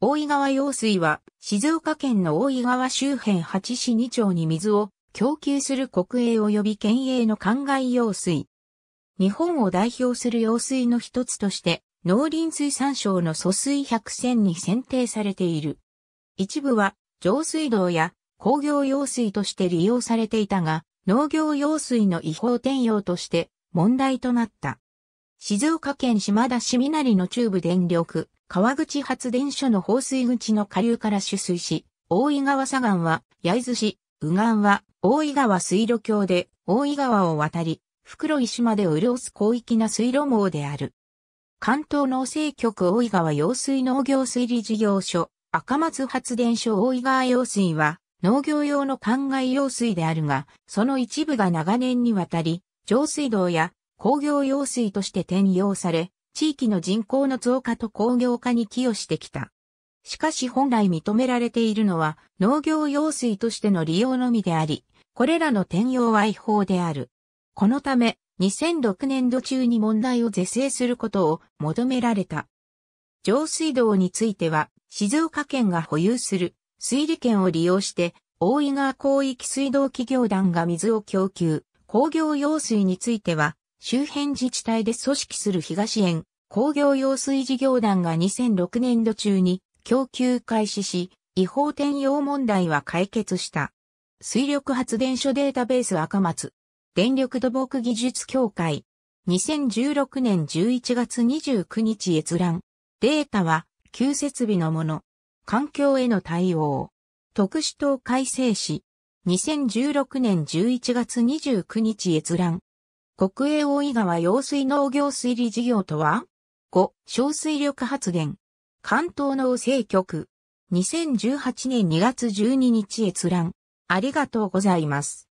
大井川用水は、静岡県の大井川周辺8市2町に水を供給する国営及び県営の灌漑用水。日本を代表する用水の一つとして、農林水産省の疎水百選に選定されている。一部は、上水道や工業用水として利用されていたが、農業用水の違法転用として問題となった。静岡県島田市南の中部電力川口発電所の放水口の下流から取水し、大井川左岸は焼津市、右岸は大井川水路橋で大井川を渡り、袋石まで潤す広域な水路網である。関東農政局大井川用水農業水利事業所、赤松発電所大井川用水は、農業用の灌漑用水であるが、その一部が長年にわたり、上水道や工業用水として転用され、地域の人口の増加と工業化に寄与してきた。しかし本来認められているのは農業用水としての利用のみであり、これらの転用は違法である。このため、2006年度中に問題を是正することを求められた。上水道については、静岡県が保有する水利権を利用して、大井川広域水道企業団が水を供給。工業用水については、周辺自治体で組織する東園工業用水事業団が2006年度中に供給開始し、違法転用問題は解決した。水力発電所データベース赤松。電力土木技術協会。2016年11月29日閲覧。データは、旧設備のもの。環境への対応。特殊等改正し。2016年11月29日閲覧。国営大井川用水農業水利事業とは ?5、小水力発電。関東農政局。2018年2月12日閲覧。ありがとうございます。